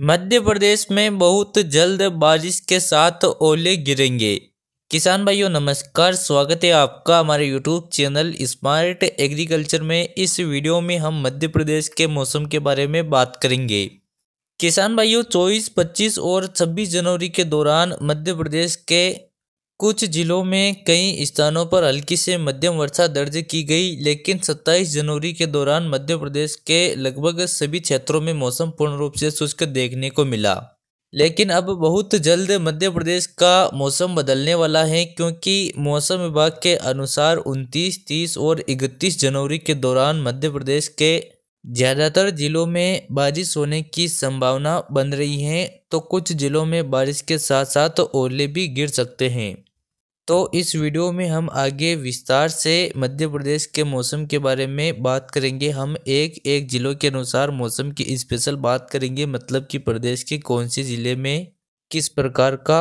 मध्य प्रदेश में बहुत जल्द बारिश के साथ ओले गिरेंगे किसान भाइयों नमस्कार स्वागत है आपका हमारे यूट्यूब चैनल स्मार्ट एग्रीकल्चर में इस वीडियो में हम मध्य प्रदेश के मौसम के बारे में बात करेंगे किसान भाइयों 24, 25 और 26 जनवरी के दौरान मध्य प्रदेश के कुछ जिलों में कई स्थानों पर हल्की से मध्यम वर्षा दर्ज की गई लेकिन 27 जनवरी के दौरान मध्य प्रदेश के लगभग सभी क्षेत्रों में मौसम पूर्ण रूप से शुष्क देखने को मिला लेकिन अब बहुत जल्द मध्य प्रदेश का मौसम बदलने वाला है क्योंकि मौसम विभाग के अनुसार 29, 30 और 31 जनवरी के दौरान मध्य प्रदेश के ज़्यादातर जिलों में बारिश होने की संभावना बन रही है तो कुछ जिलों में बारिश के साथ साथ ओले भी गिर सकते हैं तो इस वीडियो में हम आगे विस्तार से मध्य प्रदेश के मौसम के बारे में बात करेंगे हम एक एक ज़िलों के अनुसार मौसम की स्पेशल बात करेंगे मतलब कि प्रदेश के कौन से ज़िले में किस प्रकार का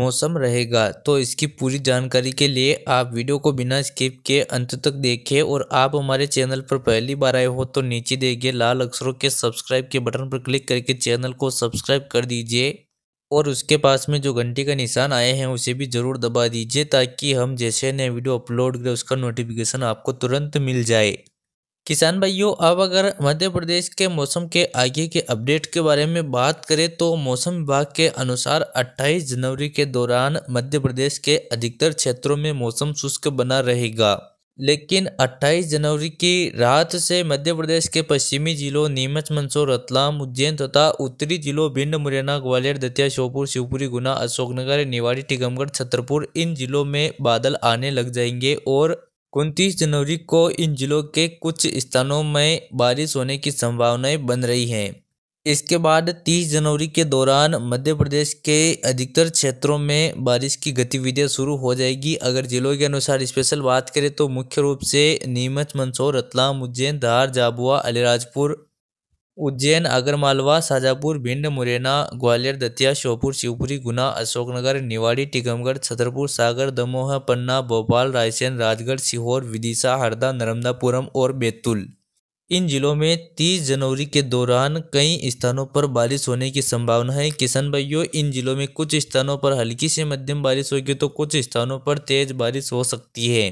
मौसम रहेगा तो इसकी पूरी जानकारी के लिए आप वीडियो को बिना स्किप के अंत तक देखें और आप हमारे चैनल पर पहली बार आए हो तो नीचे देखिए लाल अक्षरों के सब्सक्राइब के बटन पर क्लिक करके चैनल को सब्सक्राइब कर दीजिए और उसके पास में जो घंटी का निशान आए हैं उसे भी ज़रूर दबा दीजिए ताकि हम जैसे नए वीडियो अपलोड करें उसका नोटिफिकेशन आपको तुरंत मिल जाए किसान भाइयों अब अगर मध्य प्रदेश के मौसम के आगे के अपडेट के बारे में बात करें तो मौसम विभाग के अनुसार 28 जनवरी के दौरान मध्य प्रदेश के अधिकतर क्षेत्रों में मौसम शुष्क बना रहेगा लेकिन 28 जनवरी की रात से मध्य प्रदेश के पश्चिमी जिलों नीमच मंदसौर रतलाम उज्जैन तथा उत्तरी जिलों भिंड मुरैना ग्वालियर दतिया श्योपुर शिवपुरी गुना अशोकनगर निवाड़ी टीकमगढ़ छतरपुर इन जिलों में बादल आने लग जाएंगे और उनतीस जनवरी को इन जिलों के कुछ स्थानों में बारिश होने की संभावनाएं बन रही हैं इसके बाद 30 जनवरी के दौरान मध्य प्रदेश के अधिकतर क्षेत्रों में बारिश की गतिविधियां शुरू हो जाएगी अगर जिलों के अनुसार स्पेशल बात करें तो मुख्य रूप से नीमच मंदसौर रतलाम उज्जैन धार झाबुआ अलीराजपुर उज्जैन आगरमालवा शाजापुर भिंड मुरैना ग्वालियर दतिया श्योपुर शिवपुरी गुना अशोकनगर निवाड़ी टीकमगढ़ छतरपुर सागर दमोह पन्ना भोपाल रायसेन राजगढ़ सीहोर विदिशा हरदा नर्मदापुरम और बैतूल इन जिलों में 30 जनवरी के दौरान कई स्थानों पर बारिश होने की संभावना है किसान भाइयों इन जिलों में कुछ स्थानों पर हल्की से मध्यम बारिश होगी तो कुछ स्थानों पर तेज बारिश हो सकती है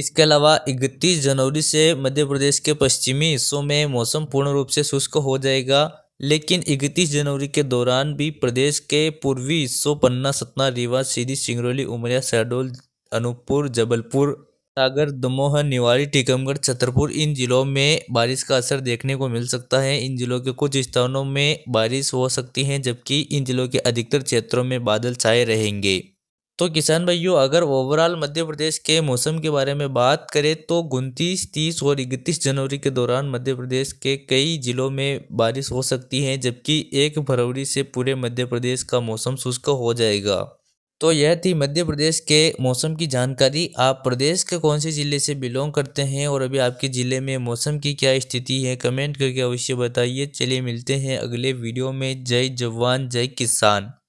इसके अलावा 31 जनवरी से मध्य प्रदेश के पश्चिमी हिस्सों में मौसम पूर्ण रूप से शुष्क हो जाएगा लेकिन 31 जनवरी के दौरान भी प्रदेश के पूर्वी हिस्सों पन्ना सतना रीवा सीधी सिंगरौली उमरिया शहडोल अनूपपुर जबलपुर सागर दमोह निवाड़ी टीकमगढ़ छतरपुर इन जिलों में बारिश का असर देखने को मिल सकता है इन जिलों के कुछ स्थानों में बारिश हो सकती है जबकि इन जिलों के अधिकतर क्षेत्रों में बादल छाए रहेंगे तो किसान भाइयों अगर ओवरऑल मध्य प्रदेश के मौसम के बारे में बात करें तो उनतीस तीस और इकतीस जनवरी के दौरान मध्य प्रदेश के कई जिलों में बारिश हो सकती है जबकि एक फरवरी से पूरे मध्य प्रदेश का मौसम शुष्क हो जाएगा तो यह थी मध्य प्रदेश के मौसम की जानकारी आप प्रदेश के कौन से ज़िले से बिलोंग करते हैं और अभी आपके ज़िले में मौसम की क्या स्थिति है कमेंट करके अवश्य बताइए चलिए मिलते हैं अगले वीडियो में जय जवान जय किसान